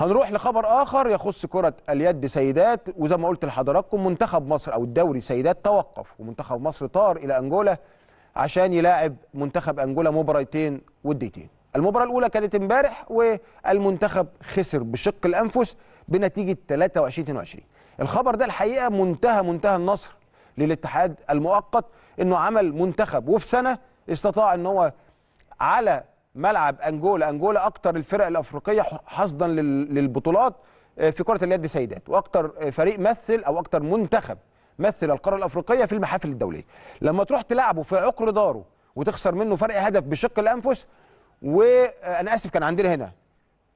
هنروح لخبر اخر يخص كره اليد سيدات وزي ما قلت لحضراتكم منتخب مصر او الدوري سيدات توقف ومنتخب مصر طار الى انجولا عشان يلاعب منتخب انجولا مباراتين وديتين المباراه الاولى كانت امبارح والمنتخب خسر بشق الانفس بنتيجه 23 22 الخبر ده الحقيقه منتهى منتهى النصر للاتحاد المؤقت انه عمل منتخب وفي سنه استطاع ان هو على ملعب انجولا انجولا اكتر الفرق الافريقيه حصدا للبطولات آه، في كره اليد سيدات واكتر آه، فريق مثل او اكتر منتخب مثل القاره الافريقيه في المحافل الدوليه لما تروح تلعبه في عقر داره وتخسر منه فرق هدف بشق الانفس وانا آه، اسف كان عندنا هنا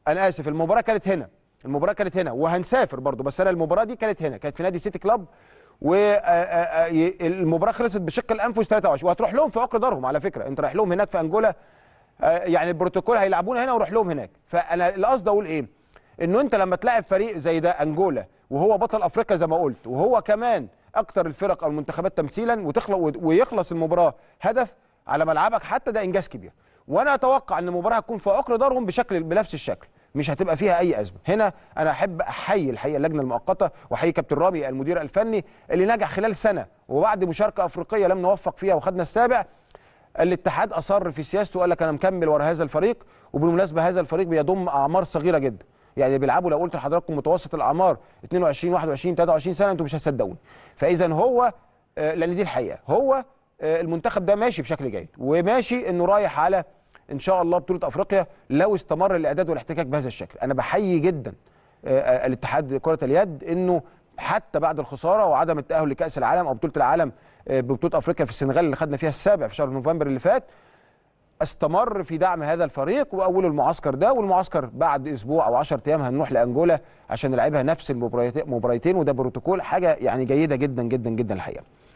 انا اسف المباراه كانت هنا المباراه كانت هنا وهنسافر برضو بس انا المباراه دي كانت هنا كانت في نادي سيتي كلاب والمباراه خلصت بشق الانفس 23 وهتروح لهم في عقر دارهم على فكره انت رايح لهم هناك في انجولا آه، يعني البروتوكول هيلعبونا هنا وروح لهم هناك فانا القصد اقول ايه انه انت لما تلاعب فريق زي ده انجولا وهو بطل افريقيا زي ما قلت وهو كمان اكتر الفرق او المنتخبات تمثيلا وتخلق ويخلص المباراه هدف على ملعبك حتى ده انجاز كبير وانا اتوقع ان المباراه هتكون في عقر دارهم بشكل بنفس الشكل مش هتبقى فيها اي ازمه هنا انا احب احيي الحقيقه اللجنه المؤقته واحيي كابتن رامي المدير الفني اللي نجح خلال سنه وبعد مشاركه افريقيه لم نوفق فيها وخدنا السابع الاتحاد اصر في سياسته وقال لك انا مكمل ورا هذا الفريق وبالمناسبه هذا الفريق بيضم اعمار صغيره جدا يعني بيلعبوا لو قلت لحضراتكم متوسط الاعمار 22 21 23 سنه انتم مش هتصدقوني فاذا هو آه، لان دي الحقيقه هو آه، المنتخب ده ماشي بشكل جيد وماشي انه رايح على ان شاء الله بطوله افريقيا لو استمر الاعداد والاحتكاك بهذا الشكل انا بحيي جدا آه، الاتحاد كره اليد انه حتى بعد الخساره وعدم التاهل لكاس العالم او بطوله العالم آه، ببطوله افريقيا في السنغال اللي خدنا فيها السابع في شهر نوفمبر اللي فات استمر في دعم هذا الفريق واول المعسكر ده والمعسكر بعد اسبوع او 10 ايام هنروح لانجولا عشان نلعبها نفس المباريتين وده بروتوكول حاجه يعني جيده جدا جدا جدا الحقيقه